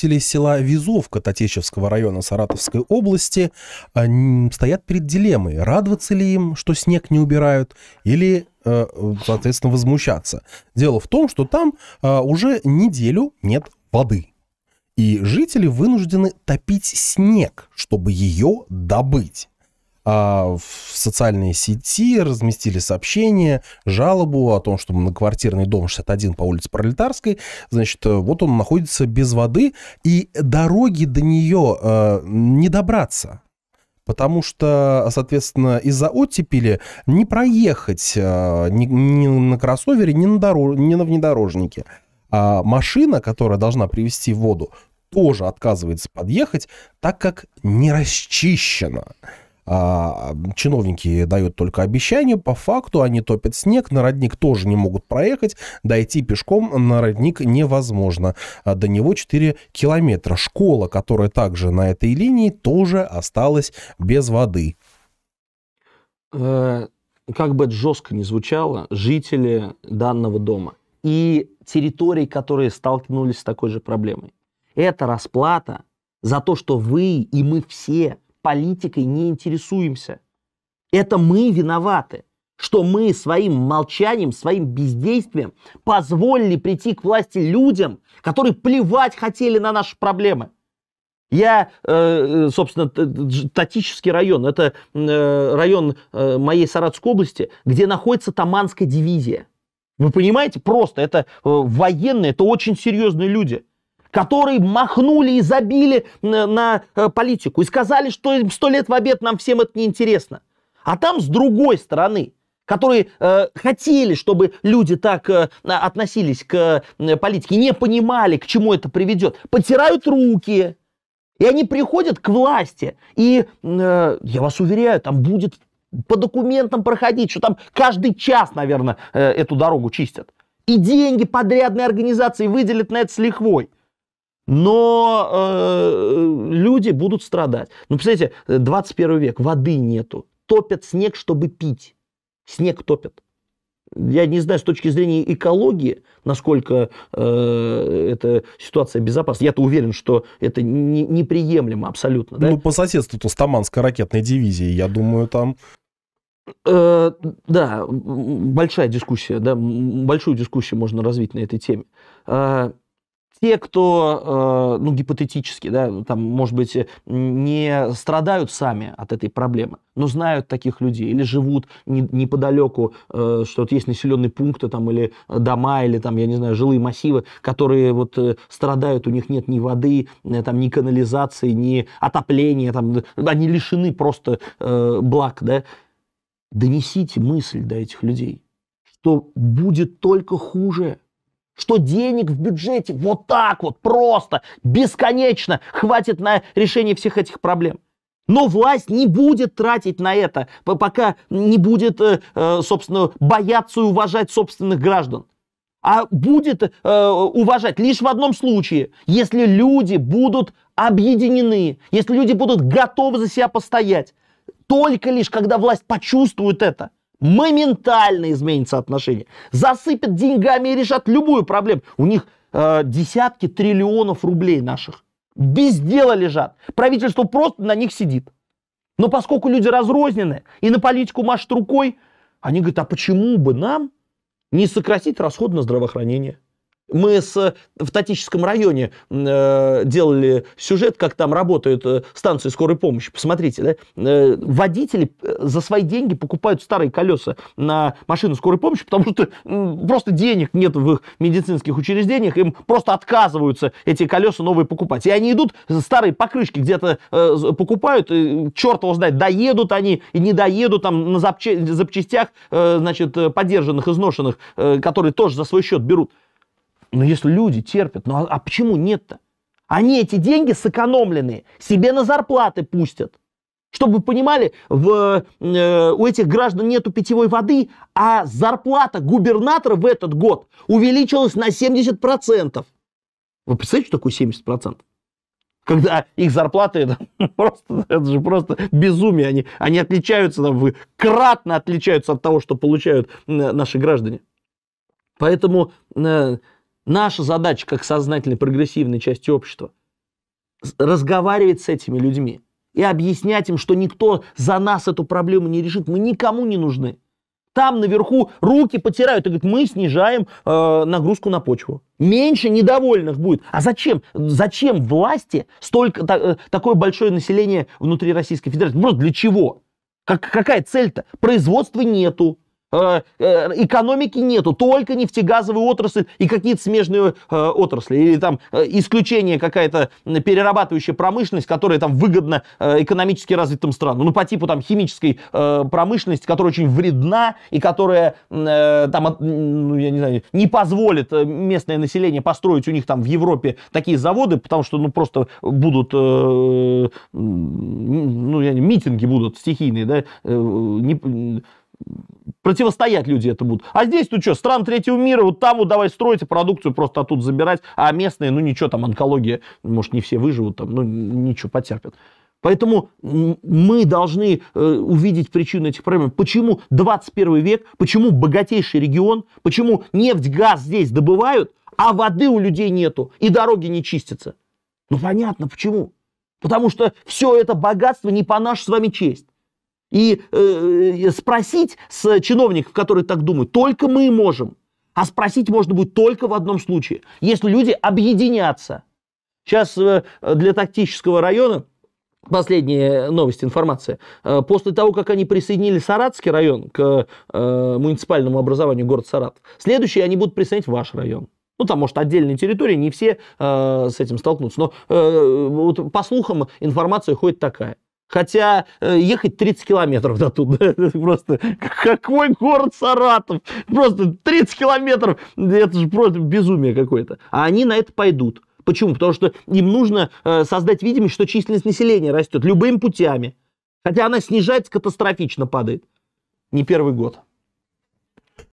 жителей села Визовка Татечевского района Саратовской области э, стоят перед дилеммой, радоваться ли им, что снег не убирают, или э, соответственно, возмущаться. Дело в том, что там э, уже неделю нет воды. И жители вынуждены топить снег, чтобы ее добыть а, в социальные сети разместили сообщение, жалобу о том, что многоквартирный дом 61 по улице Пролетарской, значит, э, вот он находится без воды, и дороги до нее а, э, не добраться. Потому что, соответственно, из-за оттепели не проехать а, ни, ни на кроссовере, ни на, дорож... ни на внедорожнике. А машина, которая должна привезти воду, тоже отказывается подъехать, так как не расчищена. А, чиновники дают только обещания, по факту они топят снег, на родник тоже не могут проехать, дойти пешком на родник невозможно, а до него 4 километра. Школа, которая также на этой линии, тоже осталась без воды. Э, как бы это жестко не звучало, жители данного дома и территорий, которые столкнулись с такой же проблемой. Это расплата за то, что вы и мы все политикой не интересуемся. Это мы виноваты, что мы своим молчанием, своим бездействием позволили прийти к власти людям, которые плевать хотели на наши проблемы. Я, э, э, собственно, Татический район, это э, район моей Саратовской области, где находится Таманская дивизия. Вы понимаете, просто это военные, это очень серьезные люди – которые махнули и забили э, на э, политику и сказали, что сто лет в обед нам всем это неинтересно. А там с другой стороны, которые э, хотели, чтобы люди так э, относились к э, политике, не понимали, к чему это приведет, потирают руки, и они приходят к власти. И э, я вас уверяю, там будет по документам проходить, что там каждый час, наверное, э, эту дорогу чистят. И деньги подрядные организации выделят на это с лихвой но э, люди будут страдать. Ну, представляете, 21 век, воды нету, топят снег, чтобы пить. Снег топят. Я не знаю с точки зрения экологии, насколько э, эта ситуация безопасна. Я-то уверен, что это не, неприемлемо абсолютно. Да? Ну, по соседству-то с Таманской ракетной дивизией, я думаю, там Э, да, большая дискуссия, да, большую дискуссию можно развить на этой теме. А, те, кто, э, ну, гипотетически, да, ну, там, может быть, э, не страдают сами от этой проблемы, но знают таких людей или живут неподалеку, э, что вот есть населенные пункты там или дома, или там, я не знаю, жилые массивы, которые вот страдают, у них нет ни воды, там, ни канализации, ни отопления, там, они лишены просто благ, да, донесите мысль до этих людей, что будет только хуже – что денег в бюджете вот так вот просто, бесконечно хватит на решение всех этих проблем. Но власть не будет тратить на это, пока не будет, э, э, собственно, бояться и уважать собственных граждан. А будет э, уважать лишь в одном случае, если люди будут объединены, если люди будут готовы за себя постоять. Только лишь, когда власть почувствует это – моментально изменится отношение. Засыпят деньгами и решат любую проблему. У них э, десятки триллионов рублей наших. Без дела лежат. Правительство просто на них сидит. Но поскольку люди разрознены и на политику машут рукой, они говорят, а почему бы нам не сократить расход на здравоохранение? Мы с, э, в Татическом районе э, делали сюжет, как там работают э, станции скорой помощи. Посмотрите, да? э, водители э, за свои деньги покупают старые колеса на машину скорой помощи, потому что э, просто денег нет в их медицинских учреждениях, им просто отказываются эти колеса новые покупать. И они идут, старые покрышки где-то э, покупают, и, черт его знает, доедут они и не доедут там на запчастях, э, значит, подержанных, изношенных, э, которые тоже за свой счет берут. Но ну, если люди терпят, ну а, а почему нет-то? Они эти деньги сэкономленные себе на зарплаты пустят. Чтобы вы понимали, в, э, у этих граждан нету питьевой воды, а зарплата губернатора в этот год увеличилась на 70%. Вы представляете, что такое 70%? Когда их зарплаты, это просто, это же просто безумие. Они, они отличаются, там, кратно отличаются от того, что получают э, наши граждане. Поэтому... Э, Наша задача, как сознательной, прогрессивной части общества, разговаривать с этими людьми и объяснять им, что никто за нас эту проблему не решит, мы никому не нужны. Там наверху руки потирают и говорят, мы снижаем э, нагрузку на почву. Меньше недовольных будет. А зачем? Зачем власти столько та, э, такое большое население внутри Российской Федерации? Просто для чего? Как, какая цель-то? Производства нету. Э, э, экономики нету, только нефтегазовые отрасли и какие-то смежные э, отрасли, или там исключение какая-то перерабатывающая промышленность, которая там выгодна экономически развитым странам, ну по типу там химической промышленности, которая очень вредна и которая там, ну я не знаю, не позволит местное население построить у них там в Европе такие заводы, потому что ну просто будут, ну я не митинги будут стихийные, да, не, противостоять люди это будут. А здесь, ну что, стран третьего мира, вот там вот давай стройте продукцию, просто оттуда забирать, а местные, ну ничего, там онкология, может, не все выживут, там, ну ничего, потерпят. Поэтому мы должны э, увидеть причину этих проблем. Почему 21 век, почему богатейший регион, почему нефть, газ здесь добывают, а воды у людей нету, и дороги не чистятся. Ну понятно почему. Потому что все это богатство не по нашу с вами честь. И э, э, спросить с чиновников, которые так думают, только мы можем. А спросить можно будет только в одном случае, если люди объединятся. Сейчас э, для тактического района последняя новость, информация. Э, после того, как они присоединили Саратский район к э, муниципальному образованию город Саратов, следующий они будут присоединять ваш район. Ну, там, может, отдельные территории, не все э, с этим столкнутся. Но э, вот, по слухам информация ходит такая – Хотя э, ехать 30 километров до туда, просто какой город Саратов, просто 30 километров, это же просто безумие какое-то. А они на это пойдут. Почему? Потому что им нужно э, создать видимость, что численность населения растет любыми путями. Хотя она снижается, катастрофично падает. Не первый год.